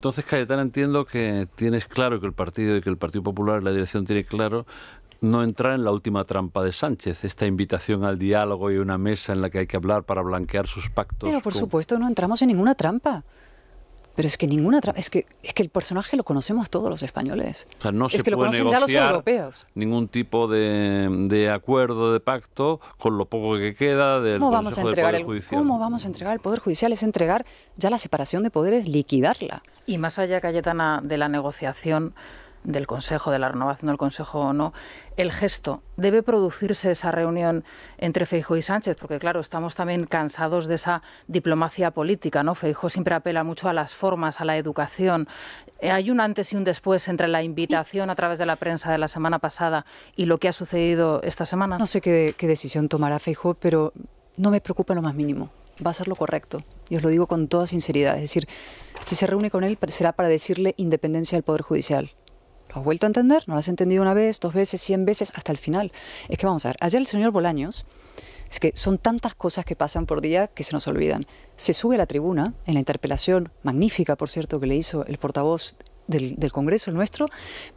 Entonces, Cayetana, entiendo que tienes claro que el partido y que el Partido Popular la dirección tiene claro no entrar en la última trampa de Sánchez, esta invitación al diálogo y una mesa en la que hay que hablar para blanquear sus pactos. Pero por supuesto no entramos en ninguna trampa. Pero es que ninguna es que es que el personaje lo conocemos todos los españoles. O sea, no es se que puede lo conocen ya los europeos. Ningún tipo de, de, acuerdo, de pacto con lo poco que queda del vamos a entregar Poder el, ¿Cómo vamos a entregar el Poder Judicial? Es entregar ya la separación de poderes, liquidarla. Y más allá, Cayetana, de la negociación del Consejo, de la renovación del Consejo o no, el gesto. ¿Debe producirse esa reunión entre Feijo y Sánchez? Porque, claro, estamos también cansados de esa diplomacia política, ¿no? Feijo siempre apela mucho a las formas, a la educación. Eh, ¿Hay un antes y un después entre la invitación a través de la prensa de la semana pasada y lo que ha sucedido esta semana? No sé qué, decisión tomará Feijo, pero no me preocupa lo más mínimo. Va a ser lo correcto. Y os lo digo con toda sinceridad. Es decir, si se reúne con él será para decirle independencia al Poder Judicial has vuelto a entender, no lo has entendido una vez, dos veces, cien veces, hasta el final. Es que vamos a ver, ayer el señor Bolaños, es que son tantas cosas que pasan por día que se nos olvidan. Se sube a la tribuna, en la interpelación, magnífica por cierto, que le hizo el portavoz del, Congreso, el nuestro,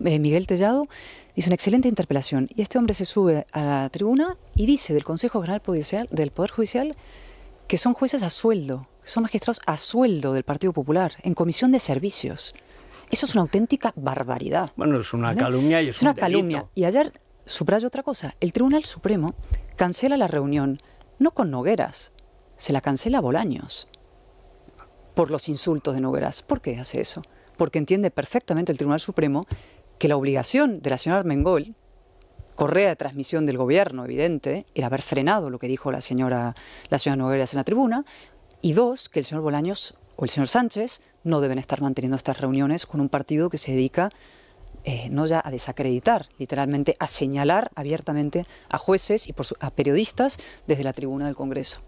eh, Miguel Tellado, hizo una excelente interpelación. Y este hombre se sube a la tribuna y dice del Consejo General Judicial, del Poder Judicial, que son jueces a sueldo, son magistrados a sueldo del Partido Popular, en comisión de servicios. Eso es una auténtica barbaridad. Bueno, es una ¿Eh? calumnia y es, es una calumnia. Y ayer suprayo otra cosa. El Tribunal Supremo cancela la reunión no con Nogueras, se la cancela a Bolaños por los insultos de Nogueras. ¿Por qué hace eso? Porque entiende perfectamente el Tribunal Supremo que la obligación de la señora Mengol, correa de transmisión del gobierno, evidente, era haber frenado lo que dijo la señora, la señora Nogueras en la tribuna, y dos, que el señor Bolaños o el señor Sánchez no deben estar manteniendo estas reuniones con un partido que se dedica eh, no ya a desacreditar, literalmente a señalar abiertamente a jueces y a periodistas desde la tribuna del Congreso.